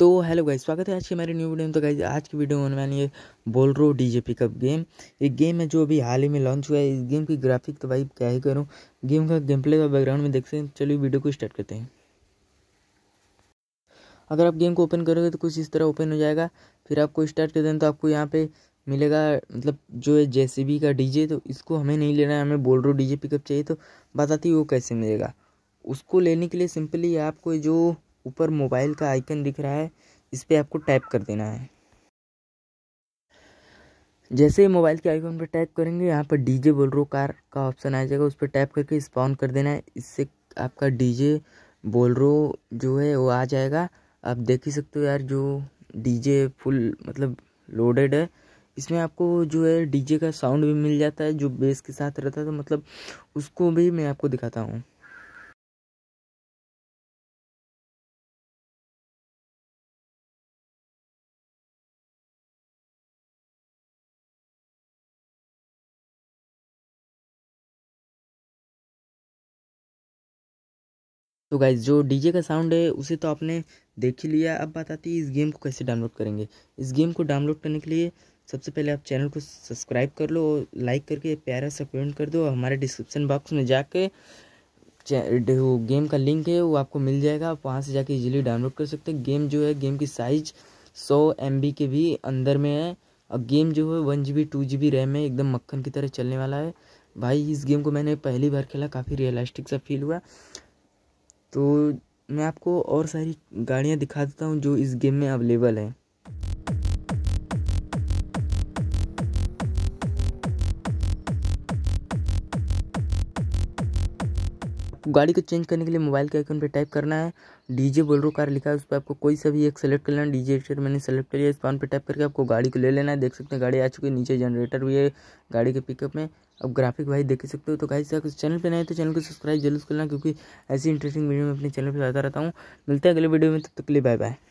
तो hello guys स्वागत है आज की हमारे न्यू वीडियो में तो गाइस आज की वीडियो में मैंने ये Bolero D J pickup game ये गेम है जो अभी हाल ही में लॉन्च हुआ है इस गेम की ग्राफिक तो भाई क्या ही करूँ गेम का गेम प्ले का बैकग्राउंड में देखते हैं चलिए वीडियो को स्टार्ट करते हैं अगर आप गेम को ओपन करोगे तो कुछ इस तरह ओपन हो जाएगा फिर आपको स्टार्ट कर दें तो आपको यहाँ पर मिलेगा मतलब जो है जे का जे तो इसको हमें नहीं लेना है हमें बोल रो जे पिकअप चाहिए तो बताती वो कैसे मिलेगा उसको लेने के लिए सिंपली आपको जो ऊपर मोबाइल का आइकन दिख रहा है इस पर आपको टैप कर देना है जैसे ही मोबाइल के आइकन पर टैप करेंगे यहाँ पर डीजे बोलरो कार का ऑप्शन आ जाएगा उस पर टैप करके स्पॉन कर देना है इससे आपका डीजे बोलरो जो है वो आ जाएगा आप देख ही सकते हो यार जो डीजे फुल मतलब लोडेड है इसमें आपको जो है डीजे का साउंड भी मिल जाता है जो बेस के साथ रहता है तो मतलब उसको भी मैं आपको दिखाता हूँ तो गाइज जो डीजे का साउंड है उसे तो आपने देख ही लिया अब बात आती है इस गेम को कैसे डाउनलोड करेंगे इस गेम को डाउनलोड करने के लिए सबसे पहले आप चैनल को सब्सक्राइब कर लो लाइक करके प्यारा सा कमेंट कर दो हमारे डिस्क्रिप्शन बॉक्स में जाके वो गेम का लिंक है वो आपको मिल जाएगा आप वहाँ से जाके इजीली डाउनलोड कर सकते हैं गेम जो है गेम की साइज सौ एम के भी अंदर में है और गेम जो है one G B two G B RAM है एकदम मक्खन की तरह चलने वाला है भाई इस गेम को मैंने पहली बार खेला काफ़ी रियलिस्टिक सा फील हुआ तो मैं आपको और सारी गाड़ियाँ दिखा देता हूँ जो इस गेम में अवेलेबल हैं गाड़ी को चेंज करने के लिए मोबाइल के आइकन पे टाइप करना है डीजे बोलरो कार लिखा है उस पर आपको कोई सा भी एक सेलेक्ट कर लेना डीजे रेटर मैंने सेलेक्ट कर लिया इस पान टाइप करके आपको गाड़ी को ले लेना है देख सकते हैं गाड़ी आ चुकी है नीचे जनरेटर भी है गाड़ी के पिकअप में अब ग्राफिक वाइज देख सकते हो तो गाइस अगर चैनल पे नए तो चैनल को सब्सक्राइब जरूर करना क्योंकि ऐसी इंटरेस्टिंग वीडियो मैं अपने चैनल पर आता रहता हूँ मिलते हैं अगले वीडियो में तब तक के लिए बाय बाय